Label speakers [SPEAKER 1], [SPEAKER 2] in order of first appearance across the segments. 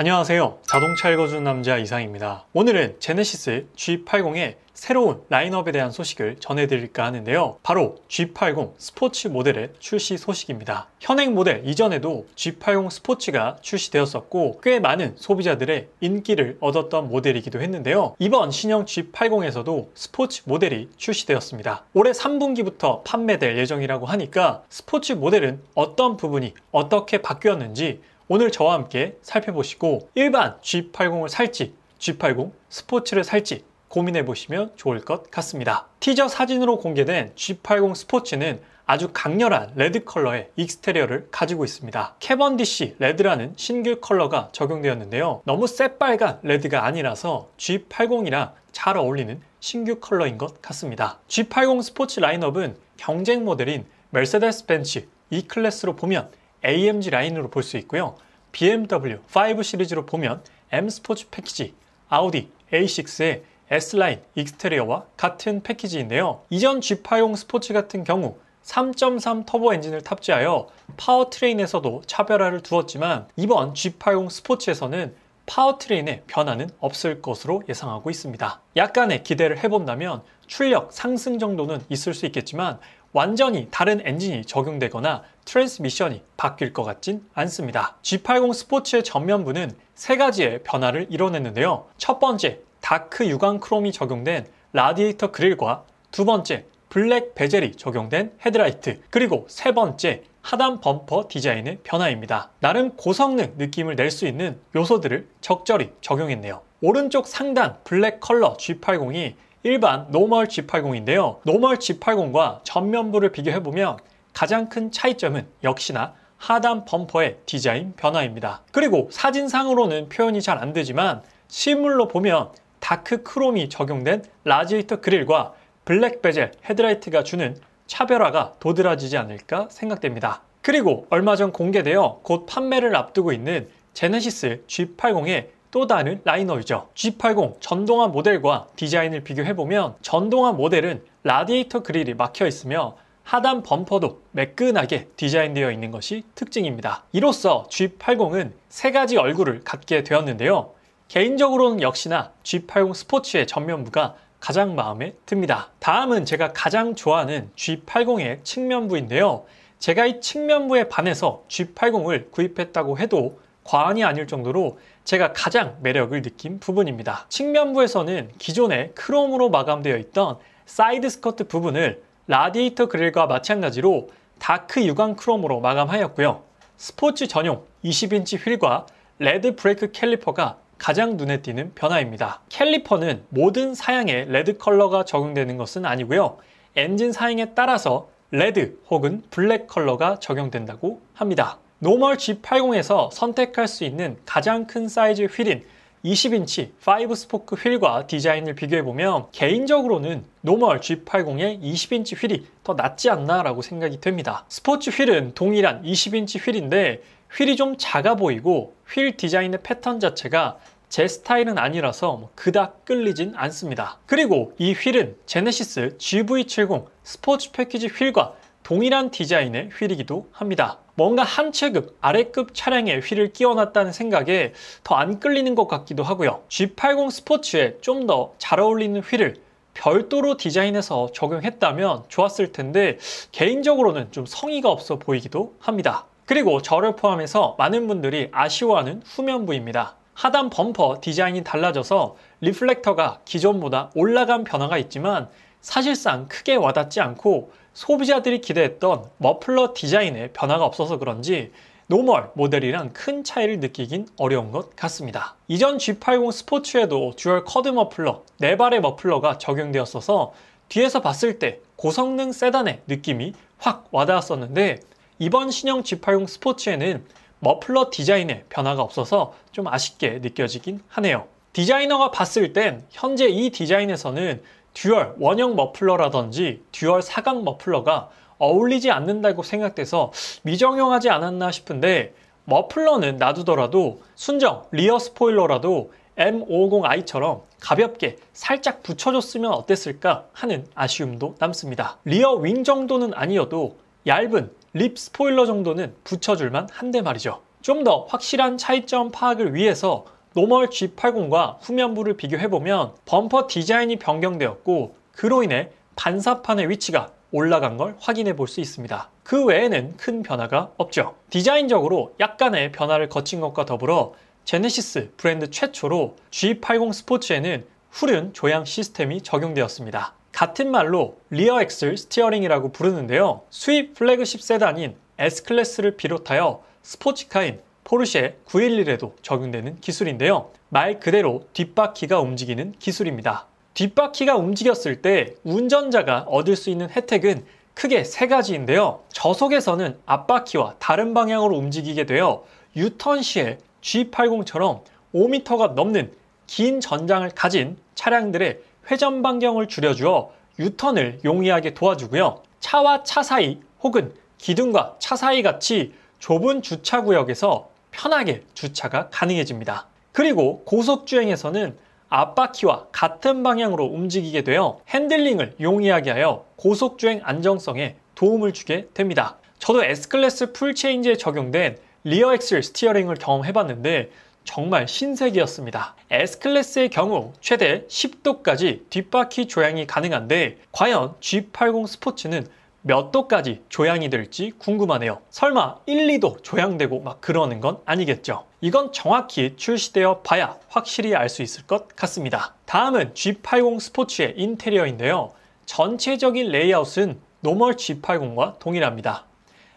[SPEAKER 1] 안녕하세요 자동차 읽어주는 남자 이상입니다 오늘은 제네시스 G80의 새로운 라인업에 대한 소식을 전해드릴까 하는데요 바로 G80 스포츠 모델의 출시 소식입니다 현행 모델 이전에도 G80 스포츠가 출시되었었고 꽤 많은 소비자들의 인기를 얻었던 모델이기도 했는데요 이번 신형 G80에서도 스포츠 모델이 출시되었습니다 올해 3분기부터 판매될 예정이라고 하니까 스포츠 모델은 어떤 부분이 어떻게 바뀌었는지 오늘 저와 함께 살펴보시고 일반 G80을 살지 G80 스포츠를 살지 고민해보시면 좋을 것 같습니다. 티저 사진으로 공개된 G80 스포츠는 아주 강렬한 레드 컬러의 익스테리어를 가지고 있습니다. 캐번디시 레드라는 신규 컬러가 적용되었는데요. 너무 새빨간 레드가 아니라서 G80이랑 잘 어울리는 신규 컬러인 것 같습니다. G80 스포츠 라인업은 경쟁 모델인 메르세데스 벤츠 E 클래스로 보면 AMG 라인으로 볼 수 있고요. BMW 5 시리즈로 보면 M 스포츠 패키지, 아우디 A6의 S라인 익스테리어와 같은 패키지인데요. 이전 G파용 스포츠 같은 경우 3.3 터보 엔진을 탑재하여 파워트레인에서도 차별화를 두었지만 이번 G파용 스포츠에서는 파워트레인의 변화는 없을 것으로 예상하고 있습니다. 약간의 기대를 해본다면 출력 상승 정도는 있을 수 있겠지만 완전히 다른 엔진이 적용되거나 트랜스미션이 바뀔 것 같진 않습니다. G80 스포츠의 전면부는 세 가지의 변화를 이뤄냈는데요. 첫 번째, 다크 유광 크롬이 적용된 라디에이터 그릴과 두 번째, 블랙 베젤이 적용된 헤드라이트, 그리고 세 번째, 하단 범퍼 디자인의 변화입니다. 나름 고성능 느낌을 낼 수 있는 요소들을 적절히 적용했네요. 오른쪽 상단 블랙 컬러 G80이 일반 노멀 G80인데요. 노멀 G80과 전면부를 비교해보면 가장 큰 차이점은 역시나 하단 범퍼의 디자인 변화입니다. 그리고 사진상으로는 표현이 잘 안 되지만 실물로 보면 다크 크롬이 적용된 라지에이터 그릴과 블랙 베젤 헤드라이트가 주는 차별화가 도드라지지 않을까 생각됩니다. 그리고 얼마 전 공개되어 곧 판매를 앞두고 있는 제네시스 G80의 또 다른 라인업이죠. G80 전동화 모델과 디자인을 비교해보면 전동화 모델은 라디에이터 그릴이 막혀 있으며 하단 범퍼도 매끈하게 디자인되어 있는 것이 특징입니다. 이로써 G80은 세 가지 얼굴을 갖게 되었는데요. 개인적으로는 역시나 G80 스포츠의 전면부가 가장 마음에 듭니다. 다음은 제가 가장 좋아하는 G80의 측면부인데요. 제가 이 측면부에 반해서 G80을 구입했다고 해도 과언이 아닐 정도로 제가 가장 매력을 느낀 부분입니다. 측면부에서는 기존의 크롬으로 마감되어 있던 사이드 스커트 부분을 라디에이터 그릴과 마찬가지로 다크 유광 크롬으로 마감하였고요. 스포츠 전용 20인치 휠과 레드 브레이크 캘리퍼가 가장 눈에 띄는 변화입니다. 캘리퍼는 모든 사양에 레드 컬러가 적용되는 것은 아니고요. 엔진 사양에 따라서 레드 혹은 블랙 컬러가 적용된다고 합니다. 노멀 G80에서 선택할 수 있는 가장 큰 사이즈 휠인 20인치 5 스포크 휠과 디자인을 비교해보면 개인적으로는 노멀 G80의 20인치 휠이 더 낫지 않나 라고 생각이 됩니다. 스포츠 휠은 동일한 20인치 휠인데 휠이 좀 작아 보이고 휠 디자인의 패턴 자체가 제 스타일은 아니라서 뭐 그닥 끌리진 않습니다. 그리고 이 휠은 제네시스 GV70 스포츠 패키지 휠과 동일한 디자인의 휠이기도 합니다. 뭔가 한 체급, 아래급 차량에 휠을 끼워놨다는 생각에 더 안 끌리는 것 같기도 하고요. G80 스포츠에 좀 더 잘 어울리는 휠을 별도로 디자인해서 적용했다면 좋았을 텐데 개인적으로는 좀 성의가 없어 보이기도 합니다. 그리고 저를 포함해서 많은 분들이 아쉬워하는 후면부입니다. 하단 범퍼 디자인이 달라져서 리플렉터가 기존보다 올라간 변화가 있지만 사실상 크게 와닿지 않고 소비자들이 기대했던 머플러 디자인에 변화가 없어서 그런지 노멀 모델이랑 큰 차이를 느끼긴 어려운 것 같습니다. 이전 G80 스포츠에도 듀얼 커드 머플러, 네발의 머플러가 적용되었어서 뒤에서 봤을 때 고성능 세단의 느낌이 확 와닿았었는데 이번 신형 G80 스포츠에는 머플러 디자인에 변화가 없어서 좀 아쉽게 느껴지긴 하네요. 디자이너가 봤을 땐 현재 이 디자인에서는 듀얼 원형 머플러라든지 듀얼 사각 머플러가 어울리지 않는다고 생각돼서 미정형하지 않았나 싶은데 머플러는 놔두더라도 순정 리어 스포일러라도 m 5 0 i 처럼 가볍게 살짝 붙여줬으면 어땠을까 하는 아쉬움도 남습니다. 리어 윙 정도는 아니어도 얇은 립 스포일러 정도는 붙여줄만 한데 말이죠. 좀 더 확실한 차이점 파악을 위해서 노멀 G80과 후면부를 비교해보면 범퍼 디자인이 변경되었고 그로 인해 반사판의 위치가 올라간 걸 확인해 볼 수 있습니다. 그 외에는 큰 변화가 없죠. 디자인적으로 약간의 변화를 거친 것과 더불어 제네시스 브랜드 최초로 G80 스포츠에는 후륜 조향 시스템이 적용되었습니다. 같은 말로 리어 엑셀 스티어링이라고 부르는데요. 수입 플래그십 세단인 S클래스를 비롯하여 스포츠카인 포르쉐 911에도 적용되는 기술인데요. 말 그대로 뒷바퀴가 움직이는 기술입니다. 뒷바퀴가 움직였을 때 운전자가 얻을 수 있는 혜택은 크게 세 가지인데요. 저속에서는 앞바퀴와 다른 방향으로 움직이게 되어 유턴 시에 G80처럼 5m가 넘는 긴 전장을 가진 차량들의 회전 반경을 줄여주어 유턴을 용이하게 도와주고요. 차와 차 사이 혹은 기둥과 차 사이 같이 좁은 주차구역에서 편하게 주차가 가능해집니다. 그리고 고속주행에서는 앞바퀴와 같은 방향으로 움직이게 되어 핸들링을 용이하게 하여 고속주행 안정성에 도움을 주게 됩니다. 저도 S클래스 풀체인지에 적용된 리어 엑셀 스티어링을 경험해봤는데 정말 신세계였습니다. S클래스의 경우 최대 10도까지 뒷바퀴 조향이 가능한데 과연 G80 스포츠는 몇 도까지 조향이 될지 궁금하네요. 설마 1, 2도 조향되고 막 그러는 건 아니겠죠? 이건 정확히 출시되어 봐야 확실히 알 수 있을 것 같습니다. 다음은 G80 스포츠의 인테리어인데요. 전체적인 레이아웃은 노멀 G80과 동일합니다.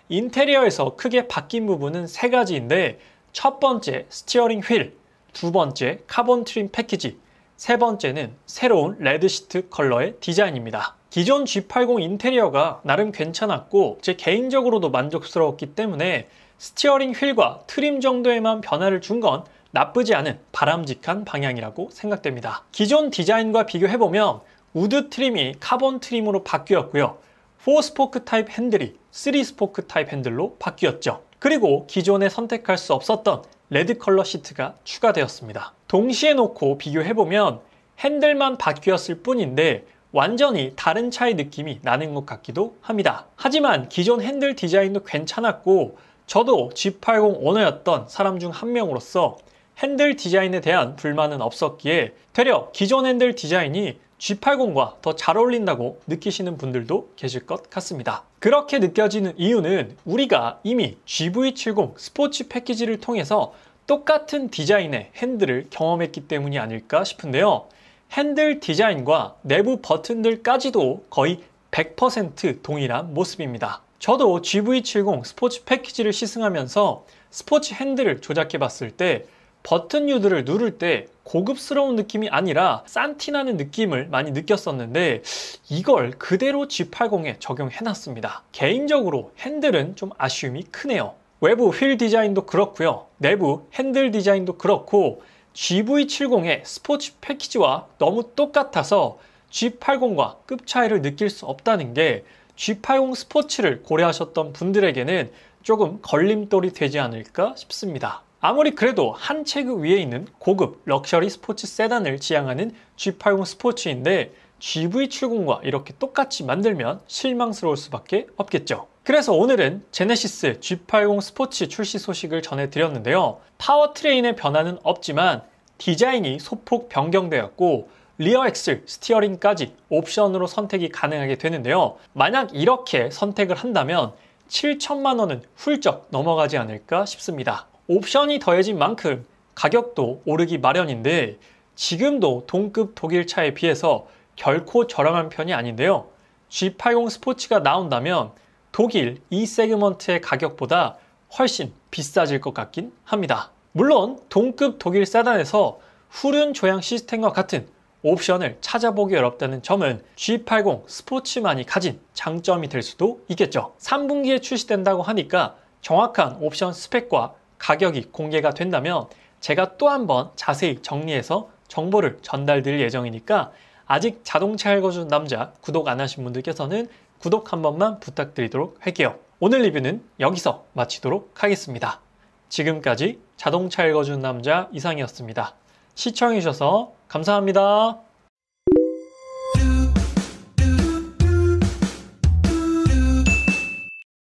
[SPEAKER 1] 인테리어에서 크게 바뀐 부분은 세 가지인데 첫 번째 스티어링 휠, 두 번째 카본 트림 패키지, 세 번째는 새로운 레드시트 컬러의 디자인입니다. 기존 G80 인테리어가 나름 괜찮았고 제 개인적으로도 만족스러웠기 때문에 스티어링 휠과 트림 정도에만 변화를 준 건 나쁘지 않은 바람직한 방향이라고 생각됩니다. 기존 디자인과 비교해보면 우드 트림이 카본 트림으로 바뀌었고요. 4스포크 타입 핸들이 3스포크 타입 핸들로 바뀌었죠. 그리고 기존에 선택할 수 없었던 레드 컬러 시트가 추가되었습니다. 동시에 놓고 비교해보면 핸들만 바뀌었을 뿐인데 완전히 다른 차의 느낌이 나는 것 같기도 합니다. 하지만 기존 핸들 디자인도 괜찮았고 저도 G80 오너였던 사람 중 한 명으로서 핸들 디자인에 대한 불만은 없었기에 되려 기존 핸들 디자인이 G80과 더 잘 어울린다고 느끼시는 분들도 계실 것 같습니다. 그렇게 느껴지는 이유는 우리가 이미 GV70 스포츠 패키지를 통해서 똑같은 디자인의 핸들을 경험했기 때문이 아닐까 싶은데요. 핸들 디자인과 내부 버튼들까지도 거의 100% 동일한 모습입니다. 저도 GV70 스포츠 패키지를 시승하면서 스포츠 핸들을 조작해 봤을 때 버튼 유들을 누를 때 고급스러운 느낌이 아니라 싼티나는 느낌을 많이 느꼈었는데 이걸 그대로 G80에 적용해놨습니다. 개인적으로 핸들은 좀 아쉬움이 크네요. 외부 휠 디자인도 그렇고요. 내부 핸들 디자인도 그렇고 GV70의 스포츠 패키지와 너무 똑같아서 G80과 급 차이를 느낄 수 없다는 게 G80 스포츠를 고려하셨던 분들에게는 조금 걸림돌이 되지 않을까 싶습니다. 아무리 그래도 한 체급 위에 있는 고급 럭셔리 스포츠 세단을 지향하는 G80 스포츠인데 GV70과 이렇게 똑같이 만들면 실망스러울 수밖에 없겠죠. 그래서 오늘은 제네시스 G80 스포츠 출시 소식을 전해드렸는데요. 파워트레인의 변화는 없지만 디자인이 소폭 변경되었고 리어 엑셀, 스티어링까지 옵션으로 선택이 가능하게 되는데요. 만약 이렇게 선택을 한다면 7천만 원은 훌쩍 넘어가지 않을까 싶습니다. 옵션이 더해진 만큼 가격도 오르기 마련인데 지금도 동급 독일차에 비해서 결코 저렴한 편이 아닌데요. G80 스포츠가 나온다면 독일 이 세그먼트의 가격보다 훨씬 비싸질 것 같긴 합니다. 물론 동급 독일 세단에서 후륜 조향 시스템과 같은 옵션을 찾아보기 어렵다는 점은 G80 스포츠만이 가진 장점이 될 수도 있겠죠. 3분기에 출시된다고 하니까 정확한 옵션 스펙과 가격이 공개가 된다면 제가 또 한 번 자세히 정리해서 정보를 전달드릴 예정이니까 아직 자동차 읽어준 남자 구독 안 하신 분들께서는 구독 한 번만 부탁드리도록 할게요. 오늘 리뷰는 여기서 마치도록 하겠습니다. 지금까지 자동차 읽어주는 남자 이상이었습니다. 시청해주셔서 감사합니다.